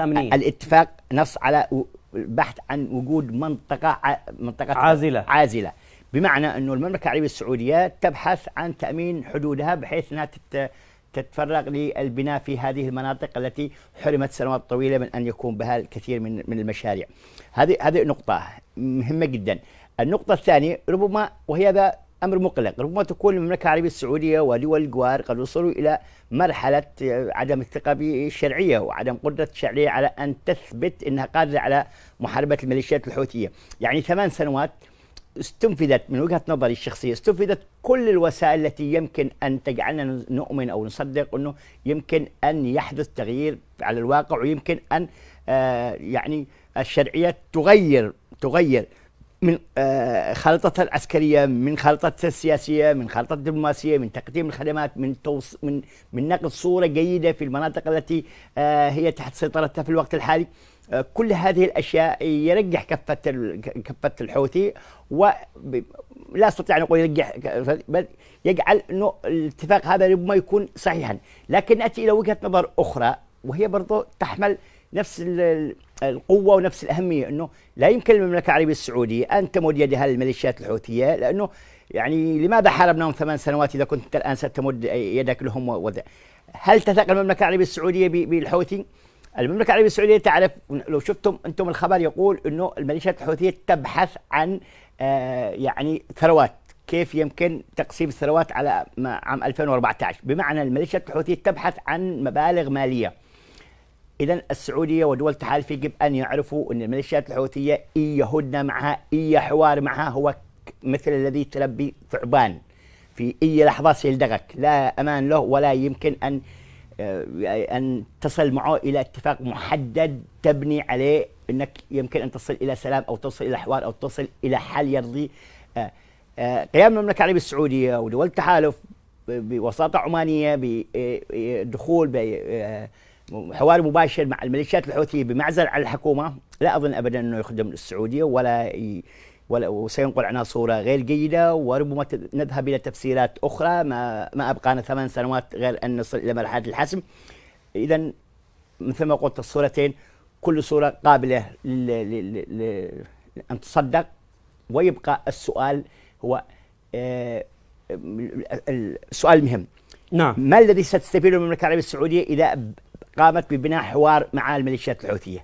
ثمانين. الاتفاق نص على البحث عن وجود منطقة منطقة عازلة عازلة بمعنى أنه المملكة العربية السعودية تبحث عن تأمين حدودها بحيث أنها تتفرغ للبناء في هذه المناطق التي حرمت سنوات طويلة من أن يكون بها الكثير من من المشاريع. هذه هذه نقطة مهمة جدا. النقطة الثانية ربما وهي امر مقلق، ربما تكون المملكه العربيه السعوديه ودول الجوار قد وصلوا الى مرحله عدم الثقه بالشرعيه وعدم قدره الشرعيه على ان تثبت انها قادره على محاربه الميليشيات الحوثيه، يعني ثمان سنوات استنفذت من وجهه نظري الشخصيه استنفذت كل الوسائل التي يمكن ان تجعلنا نؤمن او نصدق انه يمكن ان يحدث تغيير على الواقع ويمكن ان آه، يعني الشرعيه تغير تغير من آه، خلطة العسكرية من خلطة السياسية من خلطة الدبلوماسية من تقديم الخدمات من توص من من نقل صورة جيدة في المناطق التي آه، هي تحت سيطرتها في الوقت الحالي آه، كل هذه الاشياء يرجح كفه كفه الحوثي ولا استطيع ان اقول يرجح بل يجعل انه الاتفاق هذا ربما يكون صحيحا، لكن ناتي الى وجهه نظر اخرى وهي برضو تحمل نفس القوه ونفس الاهميه انه لا يمكن للمملكه العربيه السعوديه ان تمد يدها للميليشيات الحوثيه لانه يعني لماذا حاربناهم ثمان سنوات اذا كنت الان ستمد يدك لهم وذا هل تثق المملكه العربيه السعوديه بالحوثي؟ المملكه العربيه السعوديه تعرف لو شفتم انتم الخبر يقول انه الميليشيات الحوثيه تبحث عن آه، يعني ثروات كيف يمكن تقسيم الثروات على عام 2014 بمعنى الميليشيات الحوثيه تبحث عن مبالغ ماليه اذا السعوديه ودول تحالف يجب ان يعرفوا ان الميليشيات الحوثيه اي هدنه معها اي حوار معها هو مثل الذي تلبي ثعبان في اي لحظه سيلدغك لا امان له ولا يمكن ان آه، ان تصل معه الى اتفاق محدد تبني عليه انك يمكن ان تصل الى سلام او تصل الى حوار او تصل الى حل يرضي آه، آه، قيام المملكه العربيه السعوديه ودول التحالف بوساطه عمانيه بدخول حوار مباشر مع الميليشيات الحوثيه بمعزل عن الحكومه لا اظن ابدا انه يخدم السعوديه ولا ي... ولا وسينقل عنا صوره غير جيده وربما نذهب الى تفسيرات اخرى ما ما ابقانا ثمان سنوات غير ان نصل الى مرحله الحسم اذا مثل ما قلت الصورتين كل صوره قابله ل... ل... ل... ان تصدق ويبقى السؤال هو آه، السؤال المهم نعم ما الذي ستستفيده المملكه العربيه السعوديه اذا قامت ببناء حوار مع الميليشيات الحوثيه